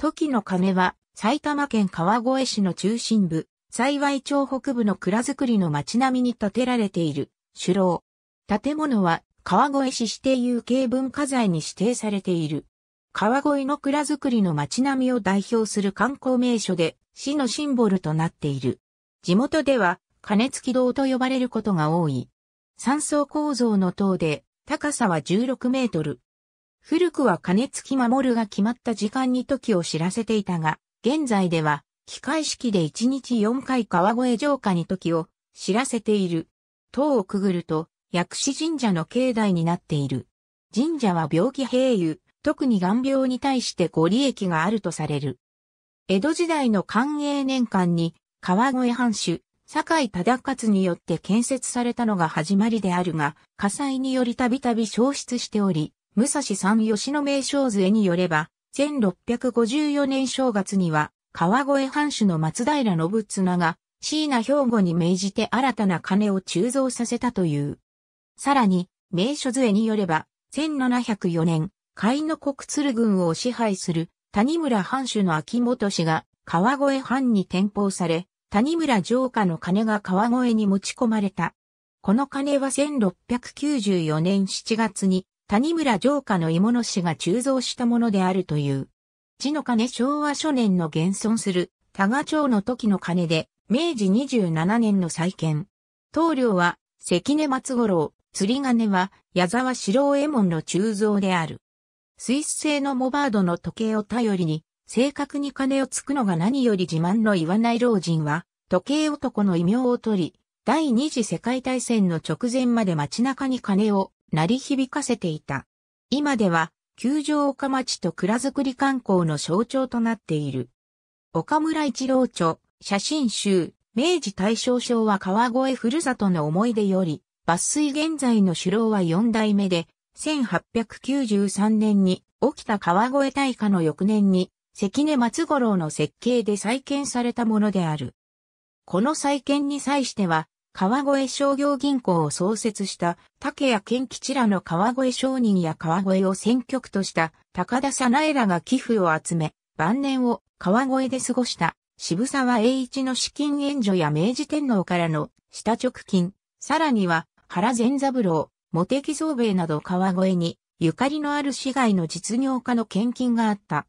時の鐘は埼玉県川越市の中心部、幸い町北部の蔵造りの町並みに建てられている首楼。建物は川越市指定有形文化財に指定されている。川越の蔵造りの町並みを代表する観光名所で、市のシンボルとなっている。地元では、金付き堂と呼ばれることが多い。三層構造の塔で、高さは16メートル、古くは金付き守るが決まった時間に時を知らせていたが、現在では、機械式で1日4回川越城下に時を知らせている。塔をくぐると、薬師神社の境内になっている。神社は病気併有、特に眼病に対してご利益があるとされる。江戸時代の寛永年間に、川越藩主、酒井忠勝によって建設されたのが始まりであるが、火災によりたびたび消失しており、武蔵三吉の名称図絵によれば、1654年正月には、川越藩主の松平信綱が、椎名兵庫に命じて新たな金を鋳造させたという。さらに、名所図絵によれば、1704年、海の国鶴軍を支配する谷村藩主の秋元氏が川越藩に転封され、谷村城下の金が川越に持ち込まれた。この金は1694年7月に谷村城下の芋の詩が鋳造したものであるという。地の金昭和初年の現存する、多賀町の時の金で、明治27年の再建。当領は、関根松五郎、釣り金は、矢沢四郎右衛門の鋳造である。スイス製のモバードの時計を頼りに、正確に金をつくのが何より自慢の言わない老人は、時計男の異名を取り、第二次世界大戦の直前まで街中に金を鳴り響かせていた。今では、球場岡町と蔵造り観光の象徴となっている。岡村一郎著、写真集、明治大正昭和川越ふるさとの思い出より、抜粋現在の首郎は四代目で、1893年に起きた川越大火の翌年に、関根松五郎の設計で再建されたものである。この再建に際しては、川越商業銀行を創設した竹谷健吉らの川越商人や川越を選挙区とした高田早苗らが寄付を集め、晩年を川越で過ごした渋沢栄一の資金援助や明治天皇からの下直金、さらには原善三郎、茂木蔵兵衛など川越にゆかりのある市街の実業家の献金があった。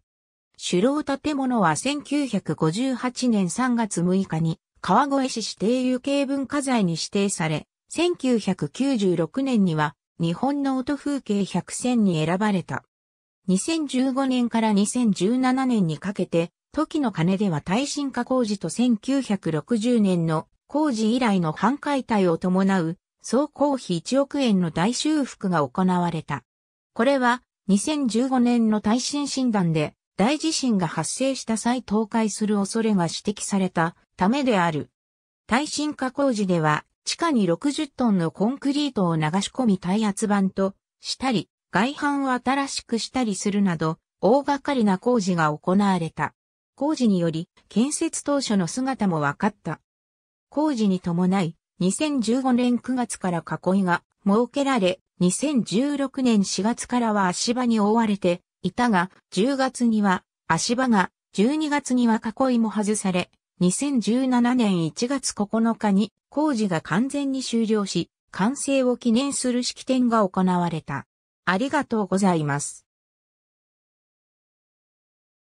主老建物は1958年3月6日に川越市指定有形文化財に指定され、1996年には日本の音風景100選に選ばれた。2015年から2017年にかけて、時の鐘では耐震化工事と1960年の工事以来の半解体を伴う総工費1億円の大修復が行われた。これは2015年の耐震診断で大地震が発生した際倒壊する恐れが指摘されたためである。耐震化工事では地下に60トンのコンクリートを流し込み耐圧板としたり、外板を新しくしたりするなど、大掛かりな工事が行われた。工事により建設当初の姿も分かった。工事に伴い、2015年9月から囲いが設けられ、2016年4月からは足場に覆われていたが、10月には足場が、12月には囲いも外され、2017年1月9日に工事が完全に終了し、完成を記念する式典が行われた。ありがとうございます。